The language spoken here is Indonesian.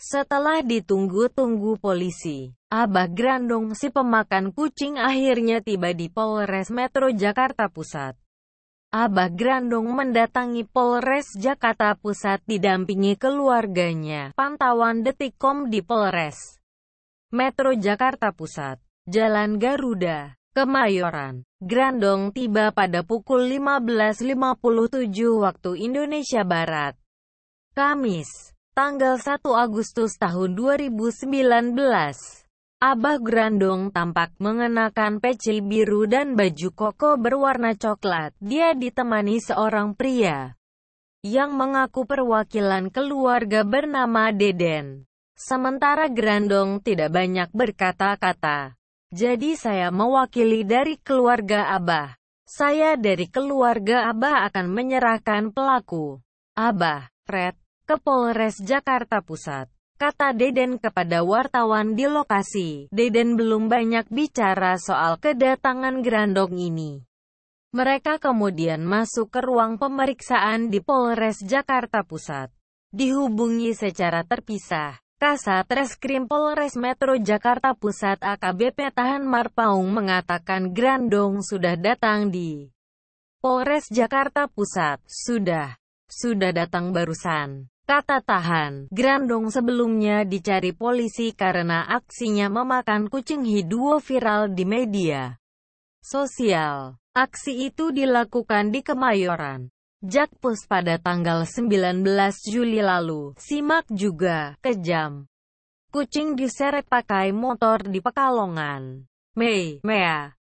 Setelah ditunggu-tunggu polisi, Abah Grandong si pemakan kucing akhirnya tiba di Polres Metro Jakarta Pusat. Abah Grandong mendatangi Polres Jakarta Pusat didampingi keluarganya. Pantauan Detikom di Polres Metro Jakarta Pusat, Jalan Garuda, Kemayoran. Grandong tiba pada pukul 15.57 waktu Indonesia Barat. Kamis, Tanggal 1 Agustus tahun 2019, Abah Grandong tampak mengenakan peci biru dan baju koko berwarna coklat. Dia ditemani seorang pria yang mengaku perwakilan keluarga bernama Deden. Sementara Grandong tidak banyak berkata-kata. Jadi saya mewakili dari keluarga Abah. Saya dari keluarga Abah akan menyerahkan pelaku. Abah, Fred, ke Polres Jakarta Pusat. Kata Deden kepada wartawan di lokasi, Deden belum banyak bicara soal kedatangan Grandong ini. Mereka kemudian masuk ke ruang pemeriksaan di Polres Jakarta Pusat. Dihubungi secara terpisah, Kasat Reskrim Polres Metro Jakarta Pusat AKBP Tahan Marpaung mengatakan Grandong sudah datang di Polres Jakarta Pusat. Sudah, sudah datang barusan. Kata tahan, Grandong sebelumnya dicari polisi karena aksinya memakan kucing hiduo viral di media sosial. Aksi itu dilakukan di Kemayoran, Jakpus pada tanggal 19 Juli lalu. Simak juga, kejam. Kucing diseret pakai motor di Pekalongan. Mei, Mea,